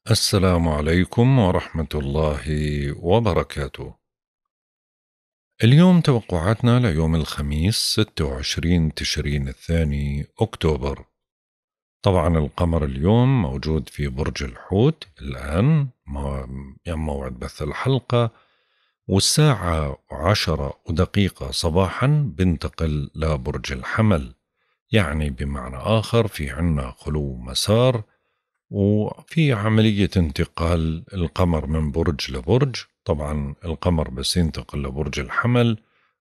السلام عليكم ورحمة الله وبركاته. اليوم توقعاتنا ليوم الخميس 26 تشرين الثاني أكتوبر. طبعا القمر اليوم موجود في برج الحوت الآن يعني موعد بث الحلقة والساعة عشرة ودقيقة صباحا بنتقل لبرج الحمل يعني بمعنى آخر في عنا خلو مسار وفي عملية انتقال القمر من برج لبرج طبعا القمر بس ينتقل لبرج الحمل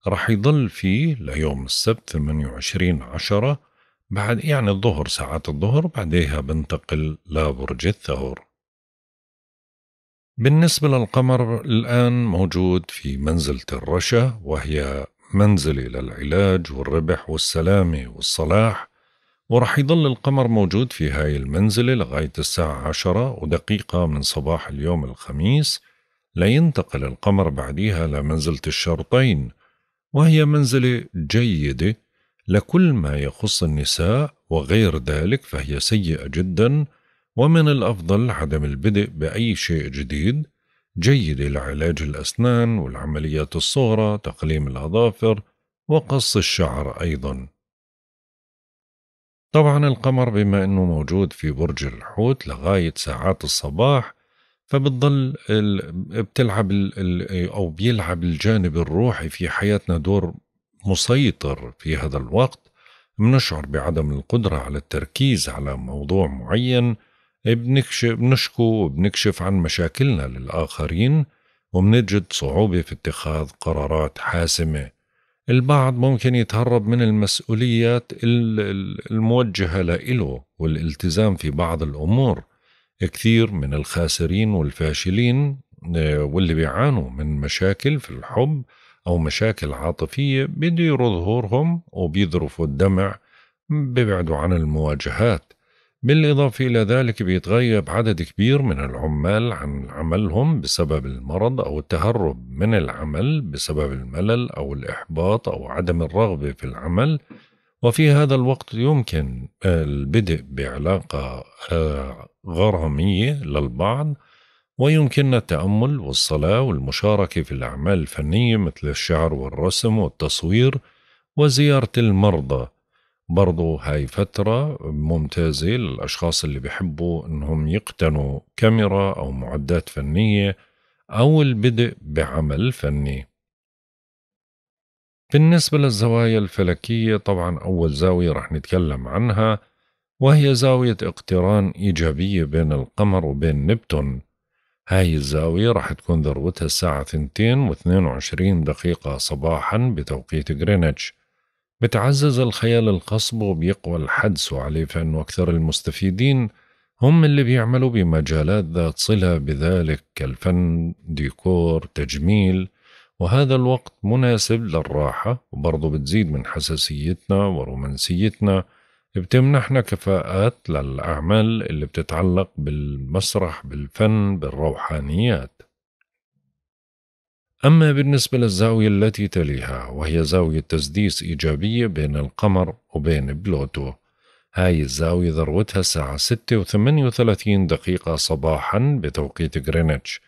راح يظل فيه ليوم السبت 28 عشرة بعد يعني الظهر ساعات الظهر بعدها بنتقل لبرج الثور بالنسبة للقمر الآن موجود في منزلة الرشا وهي منزلة للعلاج والربح والسلامة والصلاح ورح يظل القمر موجود في هاي المنزلة لغاية الساعة عشرة ودقيقة من صباح اليوم الخميس لينتقل القمر بعديها لمنزلة الشرطين وهي منزلة جيدة لكل ما يخص النساء وغير ذلك فهي سيئة جدا ومن الأفضل عدم البدء بأي شيء جديد جيدة لعلاج الأسنان والعمليات الصغرى تقليم الأظافر وقص الشعر أيضاً طبعا القمر بما انه موجود في برج الحوت لغايه ساعات الصباح فبتضل بتلعب او بيلعب الجانب الروحي في حياتنا دور مسيطر في هذا الوقت بنشعر بعدم القدره على التركيز على موضوع معين بنكشف بنشكو وبنكشف عن مشاكلنا للاخرين وبنجد صعوبه في اتخاذ قرارات حاسمه البعض ممكن يتهرب من المسؤوليات الموجهة له والالتزام في بعض الأمور كثير من الخاسرين والفاشلين آه، واللي بيعانوا من مشاكل في الحب أو مشاكل عاطفية بيديروا ظهورهم وبيذرفوا الدمع بيبعدوا عن المواجهات بالإضافة إلى ذلك بيتغيب عدد كبير من العمال عن عملهم بسبب المرض أو التهرب من العمل بسبب الملل أو الإحباط أو عدم الرغبة في العمل وفي هذا الوقت يمكن البدء بعلاقة آه، غرامية للبعض ويمكننا التأمل والصلاة والمشاركة في الأعمال الفنية مثل الشعر والرسم والتصوير وزيارة المرضى برضو هاي فترة ممتازة للأشخاص اللي بيحبوا أنهم يقتنوا كاميرا أو معدات فنية أو البدء بعمل فني بالنسبة للزوايا الفلكية طبعا أول زاوية رح نتكلم عنها وهي زاوية اقتران إيجابية بين القمر وبين نبتون هاي الزاوية رح تكون ذروتها الساعة 2 و22 دقيقة صباحا بتوقيت غرينتش بتعزز الخيال القصب وبيقوى الحدس عليه فإن أكثر المستفيدين هم اللي بيعملوا بمجالات ذات صلة بذلك كالفن ديكور تجميل وهذا الوقت مناسب للراحة وبرضه بتزيد من حساسيتنا ورومانسيتنا بتمنحنا كفاءات للأعمال اللي بتتعلق بالمسرح بالفن بالروحانيات أما بالنسبة للزاوية التي تليها وهي زاوية تسديس إيجابية بين القمر وبين بلوتو هاي الزاوية ذروتها الساعة 6 و 38 دقيقة صباحا بتوقيت غرينتش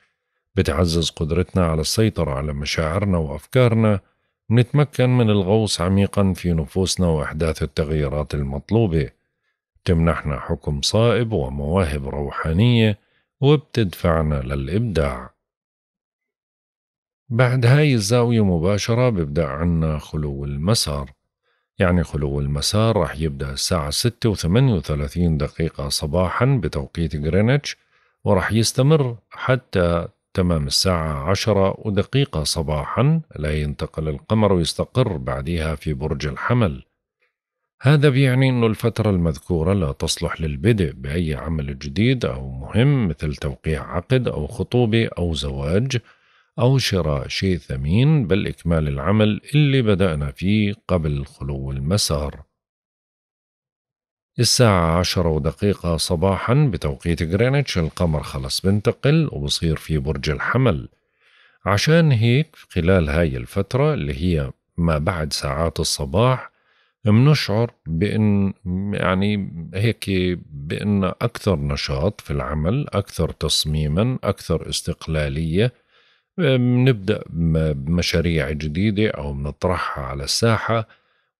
بتعزز قدرتنا على السيطرة على مشاعرنا وأفكارنا نتمكن من الغوص عميقا في نفوسنا وإحداث التغييرات المطلوبة تمنحنا حكم صائب ومواهب روحانية وبتدفعنا للإبداع بعد هاي الزاوية مباشرة ببدأ عنا خلو المسار يعني خلو المسار رح يبدأ الساعة 6 و 38 دقيقة صباحا بتوقيت غرينتش ورح يستمر حتى تمام الساعة 10 ودقيقة صباحا لا ينتقل القمر ويستقر بعدها في برج الحمل هذا بيعني أن الفترة المذكورة لا تصلح للبدء بأي عمل جديد أو مهم مثل توقيع عقد أو خطوبة أو زواج أو شراء شيء ثمين بل إكمال العمل اللي بدأنا فيه قبل خلو المسار الساعة عشرة ودقيقة صباحا بتوقيت غرينتش القمر خلص بنتقل وبصير في برج الحمل عشان هيك خلال هاي الفترة اللي هي ما بعد ساعات الصباح بنشعر بأن يعني هيك بأن أكثر نشاط في العمل أكثر تصميما أكثر استقلالية نبدأ بمشاريع جديدة أو نطرحها على الساحة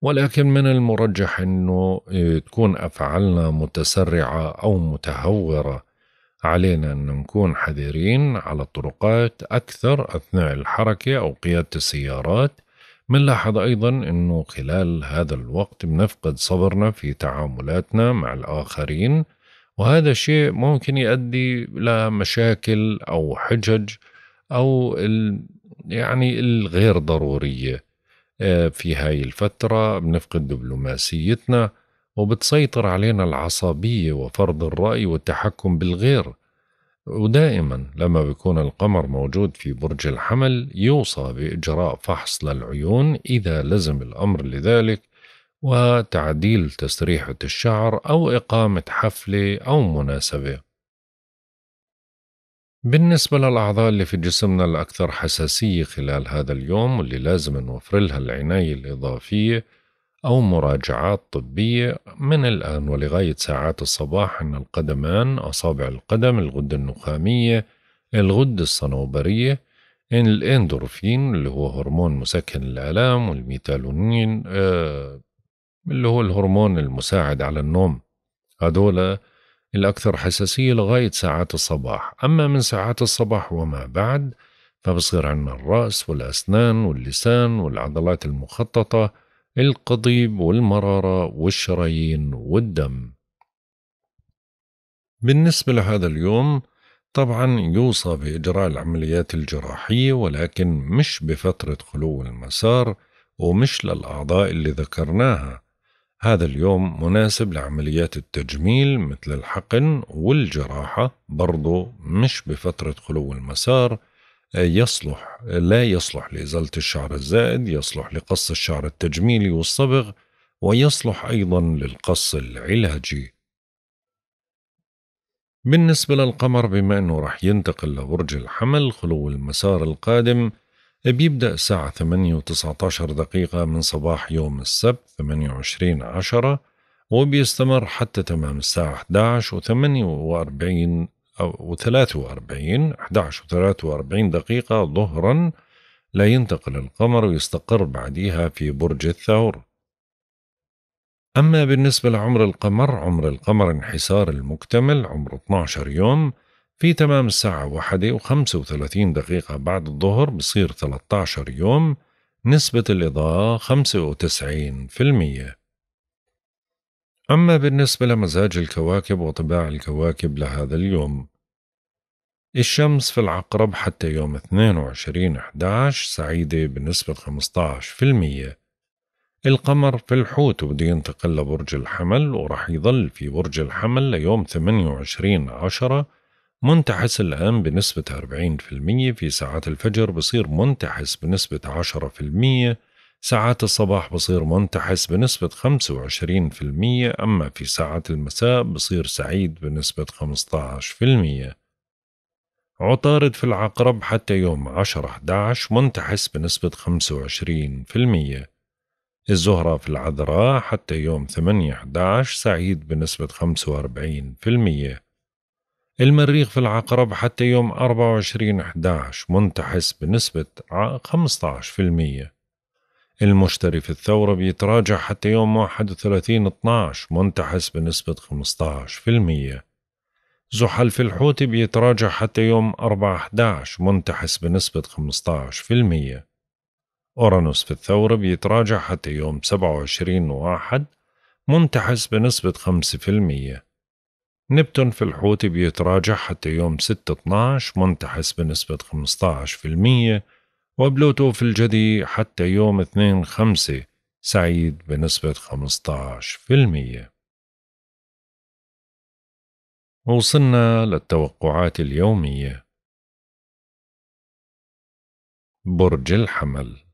ولكن من المرجح أنه آه، تكون أفعالنا متسرعة أو متهورة علينا أن نكون حذرين على الطرقات أكثر أثناء الحركة أو قيادة السيارات بنلاحظ أيضا أنه خلال هذا الوقت بنفقد صبرنا في تعاملاتنا مع الآخرين وهذا الشيء ممكن يؤدي لمشاكل أو حجج او يعني الغير ضروريه آه، في هاي الفتره بنفقد دبلوماسيتنا وبتسيطر علينا العصبيه وفرض الراي والتحكم بالغير ودائما لما بيكون القمر موجود في برج الحمل يوصى بإجراء فحص للعيون إذا لزم الأمر لذلك وتعديل تسريحة الشعر أو إقامة حفلة أو مناسبة بالنسبة للأعضاء اللي في جسمنا الأكثر حساسية خلال هذا اليوم واللي لازم نوفر لها العناية الإضافية أو مراجعات طبية من الآن ولغاية ساعات الصباح أن القدمان أصابع القدم الغدة النخامية الغدة الصنوبرية الاندورفين اللي هو هرمون مسكن الآلام والميتالونين آه اللي هو الهرمون المساعد على النوم هذول الأكثر حساسية لغاية ساعات الصباح أما من ساعات الصباح وما بعد فبصير عندنا الرأس والأسنان واللسان والعضلات المخططة القضيب والمرارة والشرايين والدم بالنسبة لهذا اليوم طبعا يوصى بإجراء العمليات الجراحية ولكن مش بفترة خلو المسار ومش للأعضاء اللي ذكرناها هذا اليوم مناسب لعمليات التجميل مثل الحقن والجراحة برضو مش بفترة خلو المسار يصلح لا يصلح لإزالة الشعر الزائد يصلح لقص الشعر التجميلي والصبغ ويصلح أيضا للقص العلاجي بالنسبة للقمر بما أنه رح ينتقل لبرج الحمل خلو المسار القادم بيبدأ الساعة 8 و 19 دقيقة من صباح يوم السبت 28 عشرة وبيستمر حتى تمام الساعة 11 و 48 أو 43 11 و 43 دقيقة ظهرا لا ينتقل القمر ويستقر بعديها في برج الثور أما بالنسبة لعمر القمر عمر القمر انحسار المكتمل عمره 12 يوم في تمام الساعة واحدة وخمسة وثلاثين دقيقة بعد الظهر بصير 13 يوم نسبة الإضاءة خمسة وتسعين في المية أما بالنسبة لمزاج الكواكب وطباع الكواكب لهذا اليوم الشمس في العقرب حتى يوم 22 11 سعيدة بنسبة 15% القمر في الحوت وبده ينتقل لبرج الحمل ورح يظل في برج الحمل ليوم 28 10 منتحس الآن بنسبة 40% في ساعات الفجر بصير منتحس بنسبة 10% ساعات الصباح بصير منتحس بنسبة 25% أما في ساعات المساء بصير سعيد بنسبة 15% عطارد في العقرب حتى يوم 10-11 منتحس بنسبة 25% الزهرة في العذراء حتى يوم 8-11 سعيد بنسبة 45% المريخ في العقرب حتى يوم 24 11 منتحس بنسبة 15% المشتري في الثورة بيتراجع حتى يوم 31 12 منتحس بنسبة 15% زحل في الحوت بيتراجع حتى يوم 4 11 منتحس بنسبة 15% أورانوس في الثورة بيتراجع حتى يوم 27 واحد منتحس بنسبة 5% نبتون في الحوت بيتراجع حتى يوم 6/12 منتحس بنسبة 15% وبلوتو في الجدي حتى يوم 2/5 سعيد بنسبة 15% وصلنا للتوقعات اليومية برج الحمل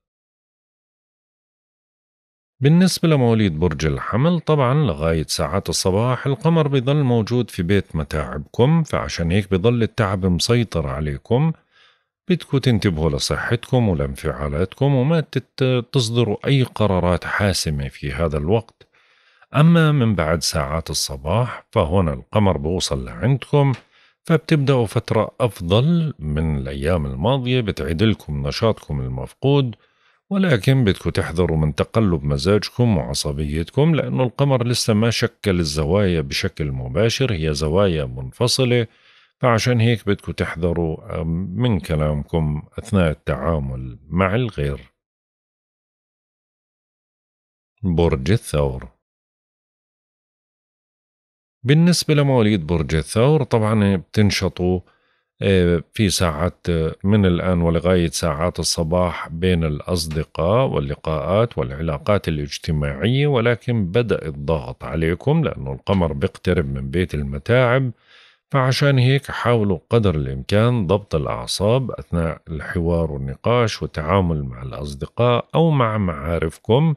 بالنسبة لمواليد برج الحمل طبعا لغاية ساعات الصباح القمر بيظل موجود في بيت متاعبكم فعشان هيك بيظل التعب مسيطر عليكم بدكوا تنتبهوا لصحتكم ولانفعالاتكم وما تصدروا أي قرارات حاسمة في هذا الوقت أما من بعد ساعات الصباح فهنا القمر بوصل لعندكم فبتبدأوا فترة أفضل من الأيام الماضية بتعيد لكم نشاطكم المفقود ولكن بدكم تحذروا من تقلب مزاجكم وعصبيتكم لأنه القمر لسه ما شكل الزوايا بشكل مباشر هي زوايا منفصلة فعشان هيك بدكم تحذروا من كلامكم أثناء التعامل مع الغير برج الثور بالنسبة لمواليد برج الثور طبعا بتنشطوا آه، في ساعات آه، من الآن ولغاية ساعات الصباح بين الأصدقاء واللقاءات والعلاقات الاجتماعية ولكن بدأ الضغط عليكم لأن القمر بيقترب من بيت المتاعب فعشان هيك حاولوا قدر الإمكان ضبط الأعصاب أثناء الحوار والنقاش والتعامل مع الأصدقاء أو مع معارفكم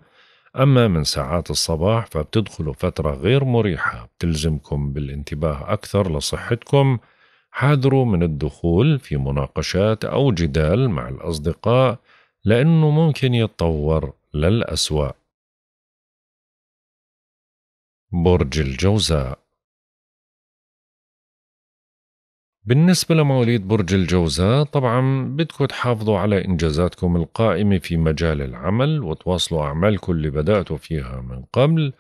أما من ساعات الصباح فبتدخلوا فترة غير مريحة بتلزمكم بالانتباه أكثر لصحتكم حاذروا من الدخول في مناقشات أو جدال مع الأصدقاء لأنه ممكن يتطور للأسوأ برج الجوزاء بالنسبة لمواليد برج الجوزاء طبعا بدكم تحافظوا على إنجازاتكم القائمة في مجال العمل وتواصلوا أعمالكم اللي بدأتوا فيها من قبل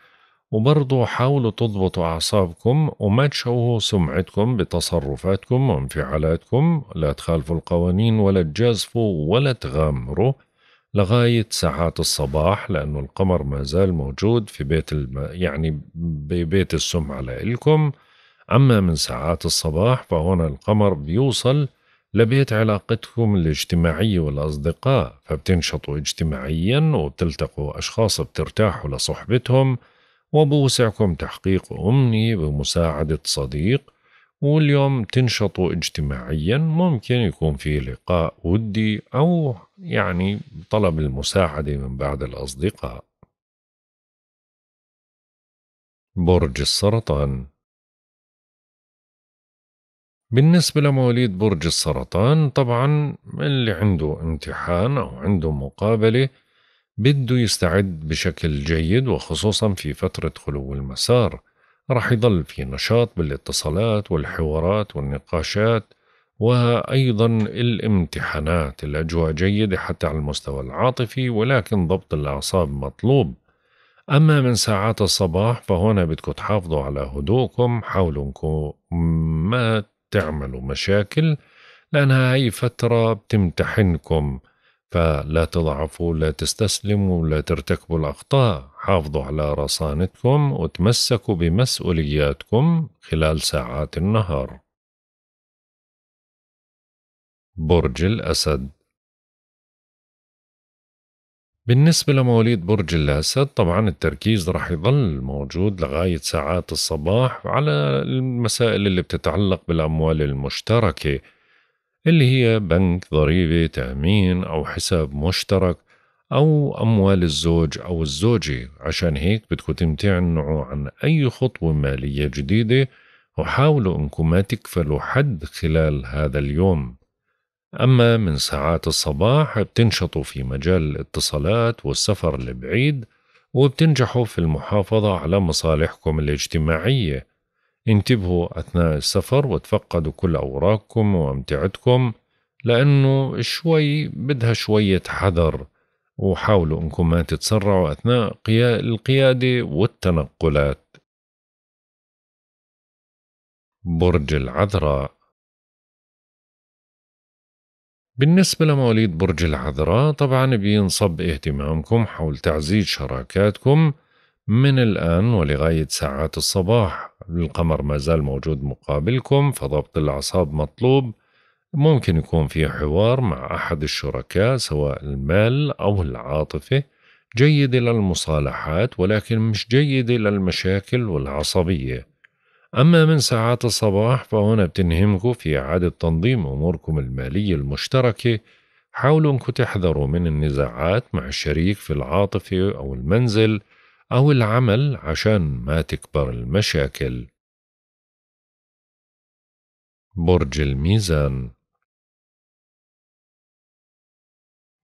وبرضو حاولوا تضبطوا أعصابكم وما تشوهوا سمعتكم بتصرفاتكم وانفعالاتكم لا تخالفوا القوانين ولا تجازفوا ولا تغامروا لغاية ساعات الصباح لأنه القمر ما زال موجود في بيت الم... يعني ببيت السمعة لإلكم أما من ساعات الصباح فهنا القمر بيوصل لبيت علاقتكم الاجتماعية والأصدقاء فبتنشطوا اجتماعيا وبتلتقوا أشخاص بترتاحوا لصحبتهم وبوسعكم تحقيق أمني بمساعدة صديق واليوم تنشطوا اجتماعيا ممكن يكون في لقاء ودي أو يعني طلب المساعدة من بعض الأصدقاء برج السرطان بالنسبة لمواليد برج السرطان طبعا اللي عنده امتحان أو عنده مقابلة بده يستعد بشكل جيد وخصوصا في فترة خلو المسار رح يضل في نشاط بالاتصالات والحوارات والنقاشات وأيضا الامتحانات الأجواء جيدة حتى على المستوى العاطفي ولكن ضبط الأعصاب مطلوب أما من ساعات الصباح فهنا بدكم تحافظوا على هدوءكم حاولوا انكم ما تعملوا مشاكل لأنها هاي فترة بتمتحنكم فلا تضعفوا لا تستسلموا لا ترتكبوا الأخطاء حافظوا على رصانتكم وتمسكوا بمسؤولياتكم خلال ساعات النهار برج الأسد بالنسبة لمواليد برج الأسد طبعا التركيز راح يظل موجود لغاية ساعات الصباح على المسائل اللي بتتعلق بالأموال المشتركة اللي هي بنك ضريبة تأمين أو حساب مشترك أو أموال الزوج أو الزوجة عشان هيك بدكم تمتعنوا عن أي خطوة مالية جديدة وحاولوا أنكم ما تكفلوا حد خلال هذا اليوم أما من ساعات الصباح بتنشطوا في مجال الاتصالات والسفر البعيد وبتنجحوا في المحافظة على مصالحكم الاجتماعية انتبهوا أثناء السفر وتفقدوا كل أوراقكم وأمتعتكم لأنه شوي بدها شوية حذر وحاولوا أنكم ما تتسرعوا أثناء القيادة والتنقلات برج العذراء بالنسبة لمواليد برج العذراء طبعا بينصب اهتمامكم حول تعزيز شراكاتكم من الآن ولغاية ساعات الصباح القمر ما زال موجود مقابلكم فضبط الأعصاب مطلوب ممكن يكون في حوار مع أحد الشركاء سواء المال أو العاطفة جيدة للمصالحات ولكن مش جيدة للمشاكل والعصبية أما من ساعات الصباح فهنا بتنهمكم في إعادة تنظيم أموركم المالية المشتركة حاولوا أنكم تحذروا من النزاعات مع الشريك في العاطفة أو المنزل أو العمل عشان ما تكبر المشاكل برج الميزان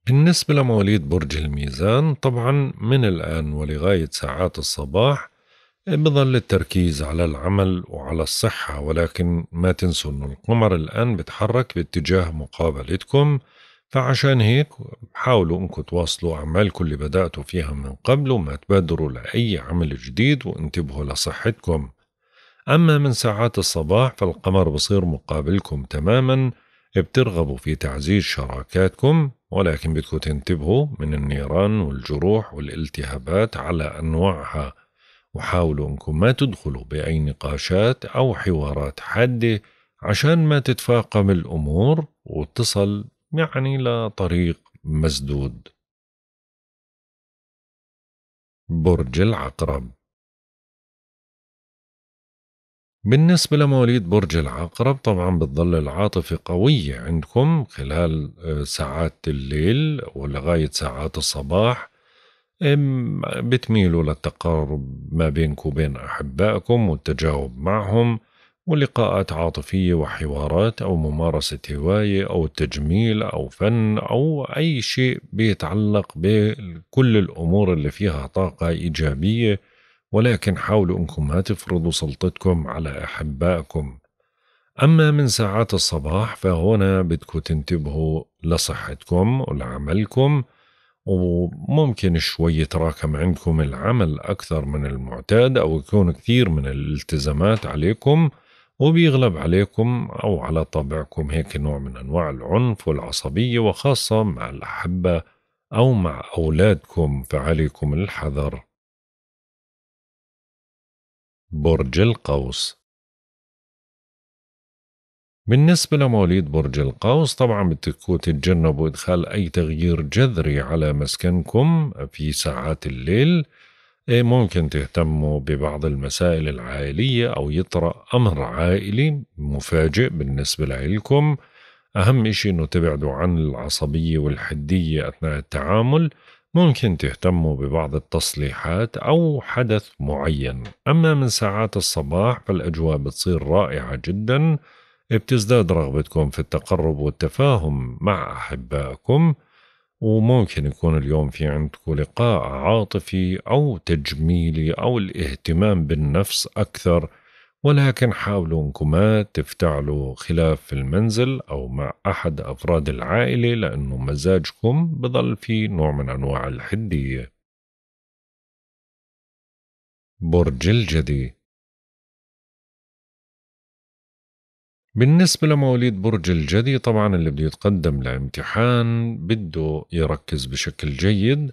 بالنسبة لمواليد برج الميزان طبعا من الآن ولغاية ساعات الصباح بظل التركيز على العمل وعلى الصحة ولكن ما تنسوا أن القمر الآن بتحرك باتجاه مقابلتكم فعشان هيك حاولوا انكم تواصلوا اعمالكم اللي بداتوا فيها من قبل وما تبادروا لاي عمل جديد وانتبهوا لصحتكم اما من ساعات الصباح فالقمر بصير مقابلكم تماما بترغبوا في تعزيز شراكاتكم ولكن بدكم تنتبهوا من النيران والجروح والالتهابات على انواعها وحاولوا انكم ما تدخلوا باي نقاشات او حوارات حاده عشان ما تتفاقم الامور وتصل يعني لطريق مسدود برج العقرب بالنسبة لمواليد برج العقرب طبعا بتظل العاطفة قوية عندكم خلال آه، ساعات الليل ولغاية ساعات الصباح بتميلوا للتقارب ما بينكم وبين أحبائكم والتجاوب معهم ولقاءات عاطفية وحوارات أو ممارسة هواية أو تجميل أو فن أو أي شيء بيتعلق بكل الأمور اللي فيها طاقة إيجابية ولكن حاولوا أنكم ما تفرضوا سلطتكم على أحبائكم أما من ساعات الصباح فهنا بدكم تنتبهوا لصحتكم ولعملكم وممكن شوي يتراكم عندكم العمل أكثر من المعتاد أو يكون كثير من الالتزامات عليكم وبيغلب عليكم أو على طبعكم هيك نوع من أنواع العنف والعصبية وخاصة مع الأحبة أو مع أولادكم فعليكم الحذر برج القوس بالنسبة لمواليد برج القوس طبعا بتكون تتجنبوا إدخال أي تغيير جذري على مسكنكم في ساعات الليل إيه، ممكن تهتموا ببعض المسائل العائلية أو يطرأ أمر عائلي مفاجئ بالنسبة لإلكم أهم إشي إنه تبعدوا عن العصبية والحدية أثناء التعامل ممكن تهتموا ببعض التصليحات أو حدث معين أما من ساعات الصباح فالأجواء بتصير رائعة جدا بتزداد رغبتكم في التقرب والتفاهم مع أحبائكم وممكن يكون اليوم في عندكم لقاء عاطفي أو تجميلي أو الاهتمام بالنفس أكثر ولكن حاولوا انكم ما تفتعلوا خلاف في المنزل او مع احد افراد العائله لأن مزاجكم بظل في نوع من انواع الحديه برج الجدي بالنسبة لمواليد برج الجدي طبعا اللي بده يتقدم لامتحان بده يركز بشكل جيد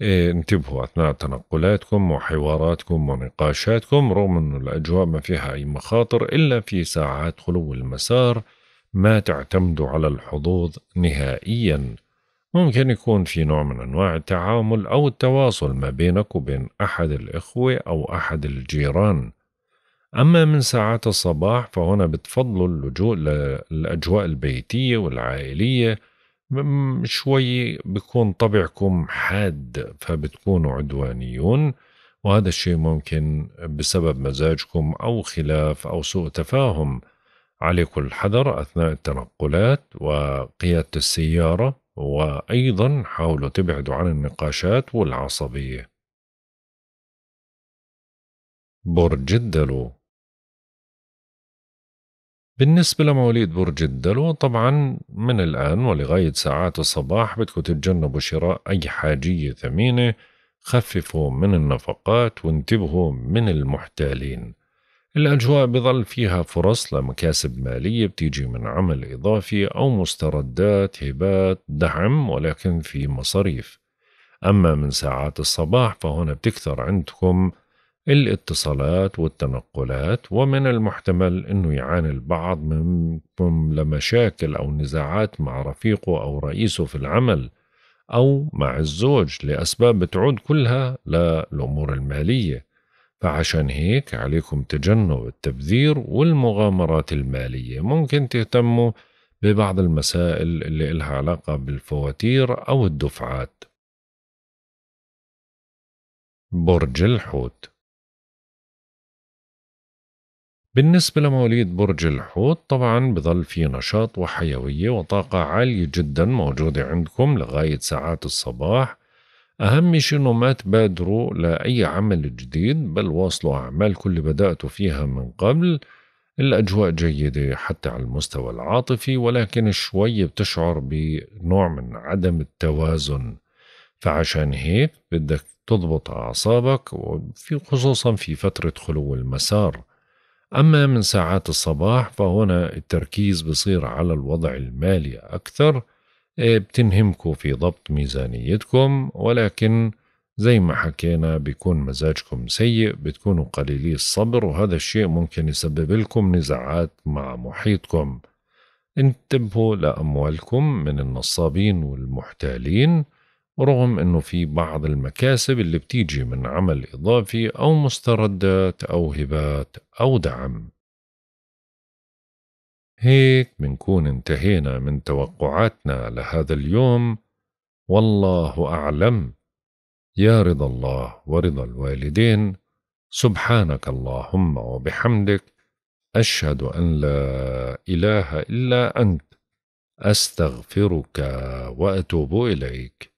إيه انتبهوا أثناء تنقلاتكم وحواراتكم ونقاشاتكم رغم أن الأجواء ما فيها أي مخاطر إلا في ساعات خلو المسار ما تعتمدوا على الحظوظ نهائيا ممكن يكون في نوع من أنواع التعامل أو التواصل ما بينك وبين أحد الإخوة أو أحد الجيران أما من ساعات الصباح فهنا بتفضلوا اللجوء للأجواء البيتية والعائلية شوي بيكون طبعكم حاد فبتكونوا عدوانيون وهذا الشيء ممكن بسبب مزاجكم أو خلاف أو سوء تفاهم عليكم الحذر أثناء التنقلات وقيادة السيارة وأيضا حاولوا تبعدوا عن النقاشات والعصبية برج الدلو بالنسبة لمواليد برج الدلو طبعا من الآن ولغاية ساعات الصباح بدكم تتجنبوا شراء أي حاجية ثمينة خففوا من النفقات وانتبهوا من المحتالين الأجواء بظل فيها فرص لمكاسب مالية بتيجي من عمل إضافي أو مستردات هبات دعم ولكن في مصاريف أما من ساعات الصباح فهنا بتكثر عندكم الاتصالات والتنقلات ومن المحتمل أنه يعاني البعض منكم لمشاكل أو نزاعات مع رفيقه أو رئيسه في العمل أو مع الزوج لأسباب بتعود كلها للأمور المالية فعشان هيك عليكم تجنب التبذير والمغامرات المالية ممكن تهتموا ببعض المسائل اللي إلها علاقة بالفواتير أو الدفعات برج الحوت بالنسبة لمواليد برج الحوت طبعا بظل في نشاط وحيوية وطاقة عالية جدا موجودة عندكم لغاية ساعات الصباح أهم شيء إنه ما تبادروا لأي عمل جديد بل واصلوا أعمال كل بدأتوا فيها من قبل الأجواء جيدة حتى على المستوى العاطفي ولكن شوي بتشعر بنوع من عدم التوازن فعشان هيك بدك تضبط أعصابك وفي خصوصا في فترة خلو المسار أما من ساعات الصباح فهنا التركيز بصير على الوضع المالي أكثر إيه، بتنهمكم في ضبط ميزانيتكم ولكن زي ما حكينا بيكون مزاجكم سيء بتكونوا قليلي الصبر وهذا الشيء ممكن يسبب لكم نزاعات مع محيطكم انتبهوا لأموالكم من النصابين والمحتالين رغم انه في بعض المكاسب اللي بتيجي من عمل اضافي او مستردات او هبات او دعم هيك بنكون انتهينا من توقعاتنا لهذا اليوم والله اعلم يا رضا الله ورضا الوالدين سبحانك اللهم وبحمدك اشهد ان لا اله الا انت استغفرك واتوب اليك